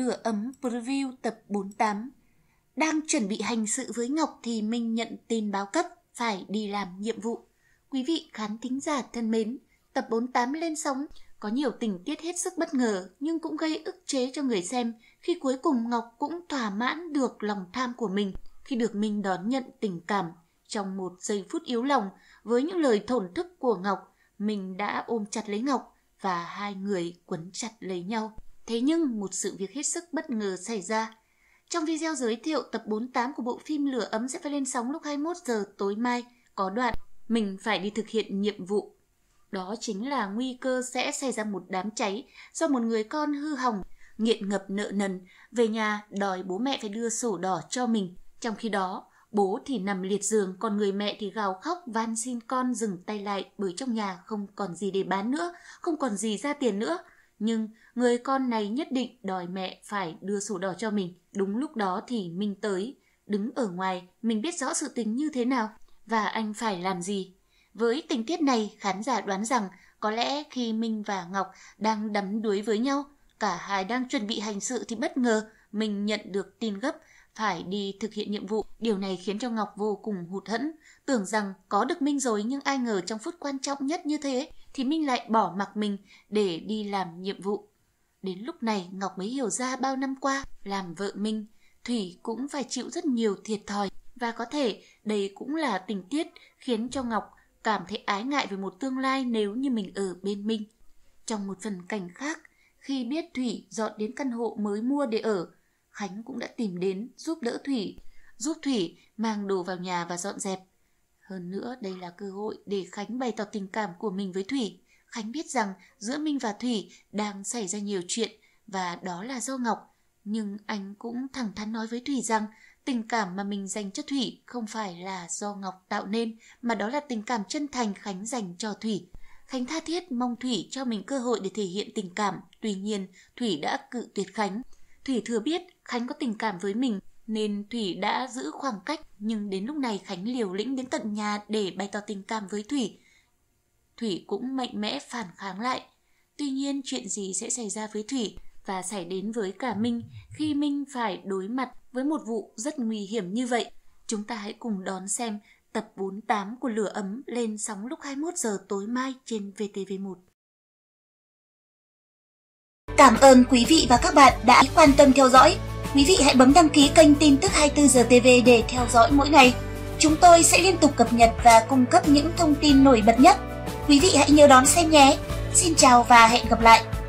Lửa ấm preview tập 48 Đang chuẩn bị hành sự với Ngọc thì Minh nhận tin báo cấp phải đi làm nhiệm vụ. Quý vị khán thính giả thân mến, tập 48 lên sóng có nhiều tình tiết hết sức bất ngờ nhưng cũng gây ức chế cho người xem khi cuối cùng Ngọc cũng thỏa mãn được lòng tham của mình khi được Minh đón nhận tình cảm trong một giây phút yếu lòng với những lời thổn thức của Ngọc, mình đã ôm chặt lấy Ngọc và hai người quấn chặt lấy nhau. Thế nhưng một sự việc hết sức bất ngờ xảy ra. Trong video giới thiệu tập 48 của bộ phim Lửa ấm sẽ phải lên sóng lúc 21 giờ tối mai, có đoạn mình phải đi thực hiện nhiệm vụ. Đó chính là nguy cơ sẽ xảy ra một đám cháy do một người con hư hỏng, nghiện ngập nợ nần, về nhà đòi bố mẹ phải đưa sổ đỏ cho mình. Trong khi đó, bố thì nằm liệt giường, còn người mẹ thì gào khóc van xin con dừng tay lại bởi trong nhà không còn gì để bán nữa, không còn gì ra tiền nữa nhưng người con này nhất định đòi mẹ phải đưa sổ đỏ cho mình. Đúng lúc đó thì mình tới, đứng ở ngoài, mình biết rõ sự tình như thế nào và anh phải làm gì. Với tình tiết này, khán giả đoán rằng có lẽ khi Minh và Ngọc đang đắm đuối với nhau, cả hai đang chuẩn bị hành sự thì bất ngờ mình nhận được tin gấp phải đi thực hiện nhiệm vụ. Điều này khiến cho Ngọc vô cùng hụt hẫn tưởng rằng có được Minh rồi nhưng ai ngờ trong phút quan trọng nhất như thế thì Minh lại bỏ mặc mình để đi làm nhiệm vụ. Đến lúc này Ngọc mới hiểu ra bao năm qua làm vợ Minh, Thủy cũng phải chịu rất nhiều thiệt thòi và có thể đây cũng là tình tiết khiến cho Ngọc cảm thấy ái ngại về một tương lai nếu như mình ở bên Minh. Trong một phần cảnh khác, khi biết Thủy dọn đến căn hộ mới mua để ở, Khánh cũng đã tìm đến giúp đỡ Thủy, giúp Thủy mang đồ vào nhà và dọn dẹp. Hơn nữa, đây là cơ hội để Khánh bày tỏ tình cảm của mình với Thủy. Khánh biết rằng giữa Minh và Thủy đang xảy ra nhiều chuyện và đó là do Ngọc. Nhưng anh cũng thẳng thắn nói với Thủy rằng tình cảm mà mình dành cho Thủy không phải là do Ngọc tạo nên mà đó là tình cảm chân thành Khánh dành cho Thủy. Khánh tha thiết mong Thủy cho mình cơ hội để thể hiện tình cảm, tuy nhiên Thủy đã cự tuyệt Khánh. Thủy thừa biết Khánh có tình cảm với mình nên Thủy đã giữ khoảng cách nhưng đến lúc này Khánh liều lĩnh đến tận nhà để bày tỏ tình cảm với Thủy. Thủy cũng mạnh mẽ phản kháng lại. Tuy nhiên chuyện gì sẽ xảy ra với Thủy và xảy đến với cả Minh khi Minh phải đối mặt với một vụ rất nguy hiểm như vậy. Chúng ta hãy cùng đón xem tập 48 của Lửa Ấm lên sóng lúc 21 giờ tối mai trên VTV1. Cảm ơn quý vị và các bạn đã quan tâm theo dõi. Quý vị hãy bấm đăng ký kênh tin tức 24 giờ TV để theo dõi mỗi ngày. Chúng tôi sẽ liên tục cập nhật và cung cấp những thông tin nổi bật nhất. Quý vị hãy nhớ đón xem nhé. Xin chào và hẹn gặp lại.